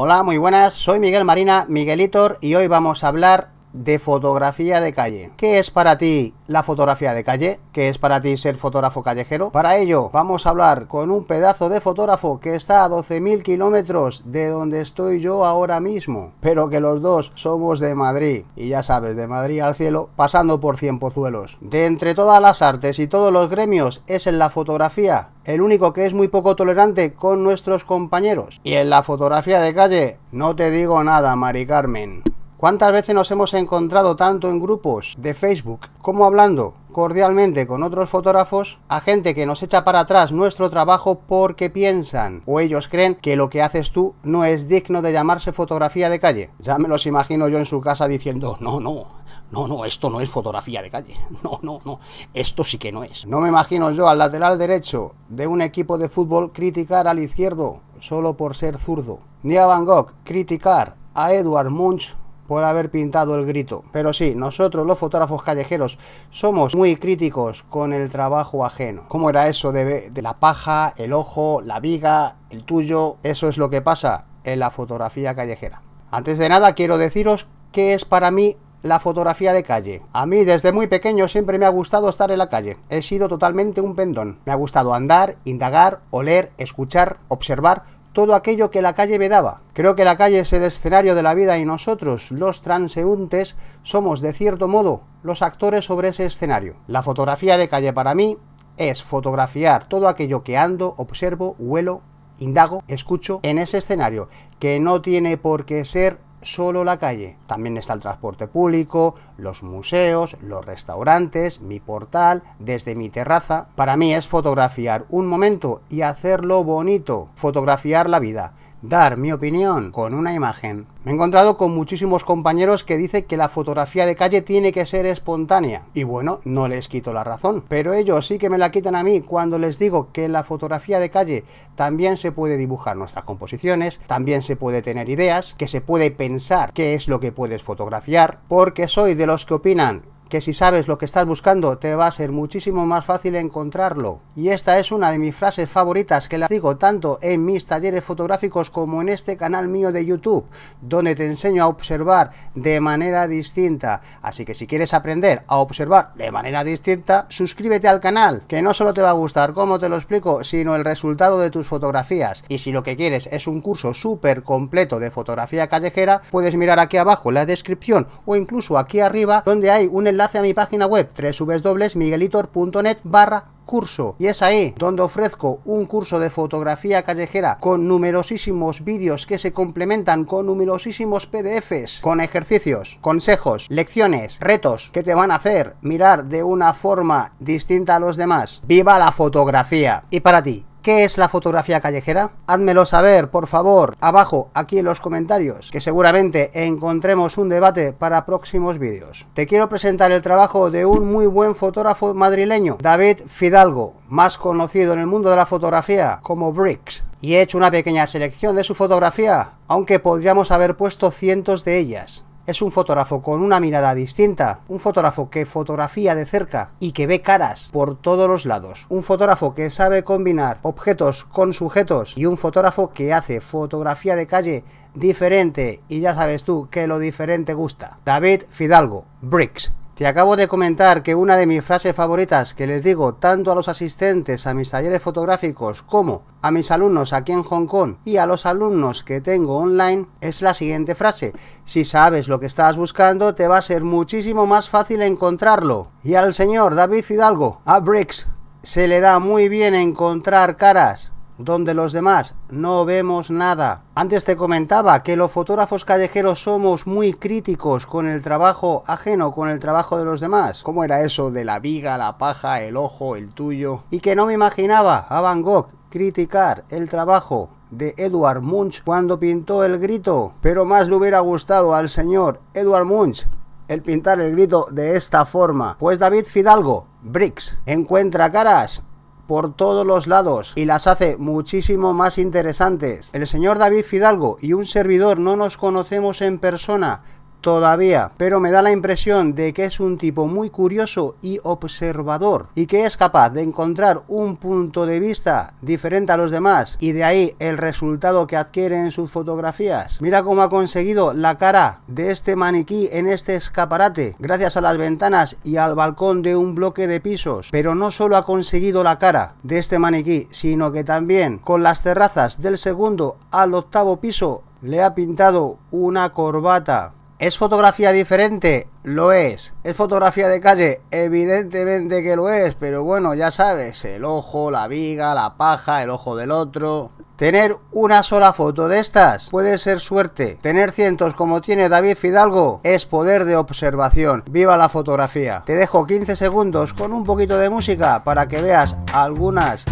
Hola, muy buenas, soy Miguel Marina, Miguelitor, y hoy vamos a hablar de fotografía de calle. ¿Qué es para ti la fotografía de calle? ¿Qué es para ti ser fotógrafo callejero? Para ello vamos a hablar con un pedazo de fotógrafo que está a 12.000 kilómetros de donde estoy yo ahora mismo, pero que los dos somos de Madrid y ya sabes, de Madrid al cielo pasando por pozuelos. De entre todas las artes y todos los gremios es en la fotografía el único que es muy poco tolerante con nuestros compañeros. Y en la fotografía de calle no te digo nada, Mari Carmen. ¿Cuántas veces nos hemos encontrado tanto en grupos de Facebook como hablando cordialmente con otros fotógrafos a gente que nos echa para atrás nuestro trabajo porque piensan o ellos creen que lo que haces tú no es digno de llamarse fotografía de calle? Ya me los imagino yo en su casa diciendo, no, no, no, no, esto no es fotografía de calle. No, no, no, esto sí que no es. No me imagino yo al lateral derecho de un equipo de fútbol criticar al izquierdo solo por ser zurdo. Ni a Van Gogh criticar a Edward Munch por haber pintado el grito. Pero sí, nosotros los fotógrafos callejeros somos muy críticos con el trabajo ajeno. ¿Cómo era eso de, la paja, el ojo, la viga, el tuyo? Eso es lo que pasa en la fotografía callejera. Antes de nada quiero deciros qué es para mí la fotografía de calle. A mí desde muy pequeño siempre me ha gustado estar en la calle. He sido totalmente un pendón. Me ha gustado andar, indagar, oler, escuchar, observar todo aquello que la calle me daba. Creo que la calle es el escenario de la vida y nosotros, los transeúntes, somos de cierto modo los actores sobre ese escenario. La fotografía de calle para mí es fotografiar todo aquello que ando, observo, huelo, indago, escucho en ese escenario, que no tiene por qué ser solo la calle. También está el transporte público, los museos, los restaurantes, mi portal, desde mi terraza. Para mí es fotografiar un momento y hacerlo bonito, fotografiar la vida dar mi opinión con una imagen. Me he encontrado con muchísimos compañeros que dicen que la fotografía de calle tiene que ser espontánea. Y bueno, no les quito la razón. Pero ellos sí que me la quitan a mí cuando les digo que en la fotografía de calle también se puede dibujar nuestras composiciones, también se puede tener ideas, que se puede pensar qué es lo que puedes fotografiar, porque soy de los que opinan que si sabes lo que estás buscando te va a ser muchísimo más fácil encontrarlo. Y esta es una de mis frases favoritas que las digo tanto en mis talleres fotográficos como en este canal mío de YouTube, donde te enseño a observar de manera distinta. Así que si quieres aprender a observar de manera distinta, suscríbete al canal, que no solo te va a gustar cómo te lo explico, sino el resultado de tus fotografías. Y si lo que quieres es un curso súper completo de fotografía callejera, puedes mirar aquí abajo en la descripción o incluso aquí arriba, donde hay un enlace a mi página web www.miguelitor.net barra curso y es ahí donde ofrezco un curso de fotografía callejera con numerosísimos vídeos que se complementan con numerosísimos PDFs, con ejercicios, consejos, lecciones, retos que te van a hacer mirar de una forma distinta a los demás. ¡Viva la fotografía! Y para ti, ¿Qué es la fotografía callejera? Hádmelo saber, por favor, abajo, aquí en los comentarios, que seguramente encontremos un debate para próximos vídeos. Te quiero presentar el trabajo de un muy buen fotógrafo madrileño, David Fidalgo, más conocido en el mundo de la fotografía como Bricks y he hecho una pequeña selección de su fotografía, aunque podríamos haber puesto cientos de ellas es un fotógrafo con una mirada distinta, un fotógrafo que fotografía de cerca y que ve caras por todos los lados, un fotógrafo que sabe combinar objetos con sujetos y un fotógrafo que hace fotografía de calle diferente y ya sabes tú que lo diferente gusta. David Fidalgo, Bricks. Te acabo de comentar que una de mis frases favoritas que les digo tanto a los asistentes a mis talleres fotográficos como a mis alumnos aquí en Hong Kong y a los alumnos que tengo online es la siguiente frase. Si sabes lo que estás buscando te va a ser muchísimo más fácil encontrarlo. Y al señor David Fidalgo, a Bricks, se le da muy bien encontrar caras donde los demás no vemos nada. Antes te comentaba que los fotógrafos callejeros somos muy críticos con el trabajo ajeno, con el trabajo de los demás. ¿Cómo era eso de la viga, la paja, el ojo, el tuyo? Y que no me imaginaba a Van Gogh criticar el trabajo de Edward Munch cuando pintó el grito, pero más le hubiera gustado al señor Edward Munch el pintar el grito de esta forma. Pues David Fidalgo, Bricks, encuentra caras por todos los lados y las hace muchísimo más interesantes. El señor David Fidalgo y un servidor no nos conocemos en persona, todavía, pero me da la impresión de que es un tipo muy curioso y observador y que es capaz de encontrar un punto de vista diferente a los demás y de ahí el resultado que adquiere en sus fotografías. Mira cómo ha conseguido la cara de este maniquí en este escaparate gracias a las ventanas y al balcón de un bloque de pisos, pero no solo ha conseguido la cara de este maniquí, sino que también con las terrazas del segundo al octavo piso le ha pintado una corbata ¿Es fotografía diferente? Lo es. ¿Es fotografía de calle? Evidentemente que lo es, pero bueno, ya sabes, el ojo, la viga, la paja, el ojo del otro. Tener una sola foto de estas puede ser suerte. Tener cientos como tiene David Fidalgo es poder de observación. Viva la fotografía. Te dejo 15 segundos con un poquito de música para que veas algunas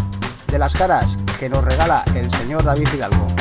de las caras que nos regala el señor David Fidalgo.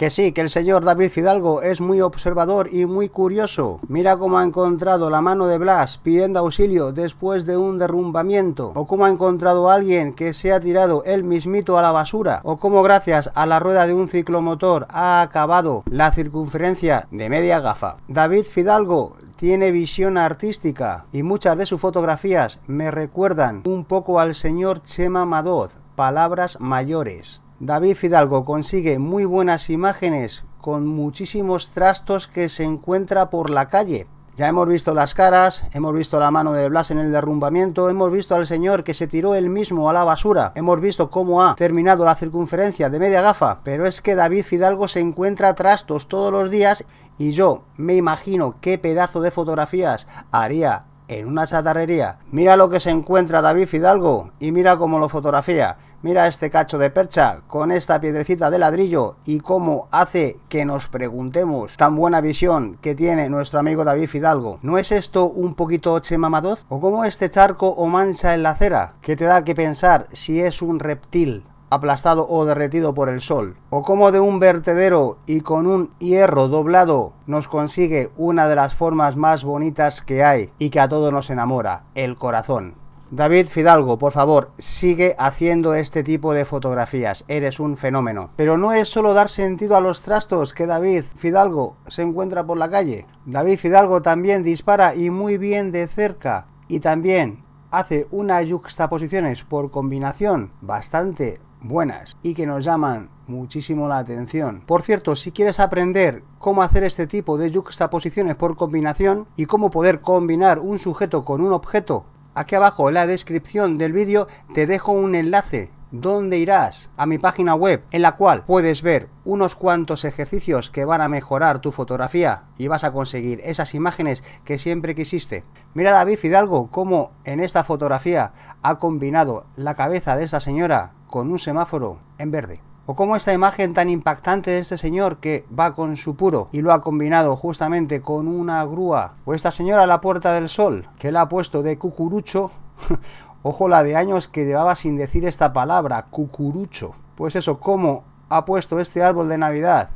Que sí, que el señor David Fidalgo es muy observador y muy curioso. Mira cómo ha encontrado la mano de Blas pidiendo auxilio después de un derrumbamiento. O cómo ha encontrado a alguien que se ha tirado el mismito a la basura. O cómo gracias a la rueda de un ciclomotor ha acabado la circunferencia de media gafa. David Fidalgo tiene visión artística y muchas de sus fotografías me recuerdan un poco al señor Chema Madoz, palabras mayores. David Fidalgo consigue muy buenas imágenes con muchísimos trastos que se encuentra por la calle. Ya hemos visto las caras, hemos visto la mano de Blas en el derrumbamiento, hemos visto al señor que se tiró él mismo a la basura, hemos visto cómo ha terminado la circunferencia de media gafa, pero es que David Fidalgo se encuentra trastos todos los días y yo me imagino qué pedazo de fotografías haría en una chatarrería. Mira lo que se encuentra David Fidalgo y mira cómo lo fotografía. Mira este cacho de percha con esta piedrecita de ladrillo y cómo hace que nos preguntemos tan buena visión que tiene nuestro amigo David Fidalgo. ¿No es esto un poquito che mamadoz? ¿O cómo este charco o mancha en la acera? Que te da que pensar si es un reptil aplastado o derretido por el sol, o como de un vertedero y con un hierro doblado nos consigue una de las formas más bonitas que hay y que a todos nos enamora, el corazón. David Fidalgo, por favor, sigue haciendo este tipo de fotografías, eres un fenómeno. Pero no es solo dar sentido a los trastos que David Fidalgo se encuentra por la calle. David Fidalgo también dispara y muy bien de cerca, y también hace unas juxtaposiciones por combinación bastante buenas y que nos llaman muchísimo la atención. Por cierto, si quieres aprender cómo hacer este tipo de juxtaposiciones por combinación y cómo poder combinar un sujeto con un objeto, aquí abajo en la descripción del vídeo te dejo un enlace donde irás a mi página web en la cual puedes ver unos cuantos ejercicios que van a mejorar tu fotografía y vas a conseguir esas imágenes que siempre quisiste. Mira David Fidalgo cómo en esta fotografía ha combinado la cabeza de esta señora con un semáforo en verde. O como esta imagen tan impactante de este señor que va con su puro y lo ha combinado justamente con una grúa. O esta señora la Puerta del Sol que la ha puesto de cucurucho. Ojo la de años que llevaba sin decir esta palabra, cucurucho. Pues eso, como ha puesto este árbol de Navidad,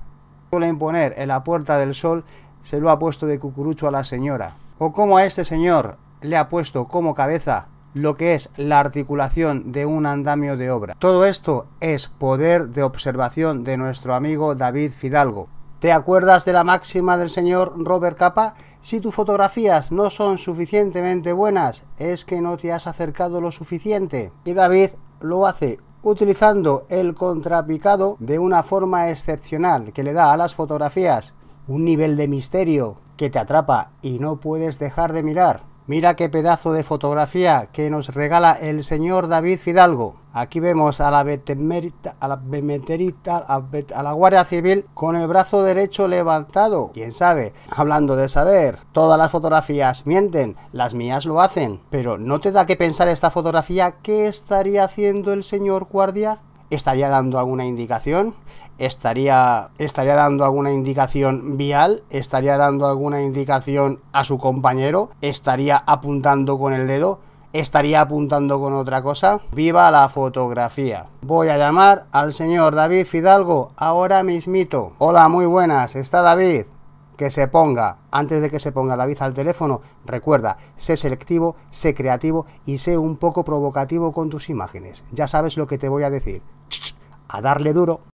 suelen imponer en la Puerta del Sol, se lo ha puesto de cucurucho a la señora. O cómo a este señor le ha puesto como cabeza lo que es la articulación de un andamio de obra. Todo esto es poder de observación de nuestro amigo David Fidalgo. ¿Te acuerdas de la máxima del señor Robert Capa? Si tus fotografías no son suficientemente buenas, es que no te has acercado lo suficiente. Y David lo hace utilizando el contrapicado de una forma excepcional que le da a las fotografías un nivel de misterio que te atrapa y no puedes dejar de mirar. Mira qué pedazo de fotografía que nos regala el señor David Fidalgo. Aquí vemos a la betemerita, a la a, la Guardia Civil con el brazo derecho levantado. ¿Quién sabe? Hablando de saber, todas las fotografías mienten, las mías lo hacen. Pero ¿no te da que pensar esta fotografía qué estaría haciendo el señor guardia? estaría dando alguna indicación, estaría, estaría dando alguna indicación vial, estaría dando alguna indicación a su compañero, estaría apuntando con el dedo, estaría apuntando con otra cosa. ¡Viva la fotografía! Voy a llamar al señor David Fidalgo ahora mismito. Hola, muy buenas, ¿está David? que se ponga, antes de que se ponga David al teléfono, recuerda, sé selectivo, sé creativo y sé un poco provocativo con tus imágenes. Ya sabes lo que te voy a decir. A darle duro.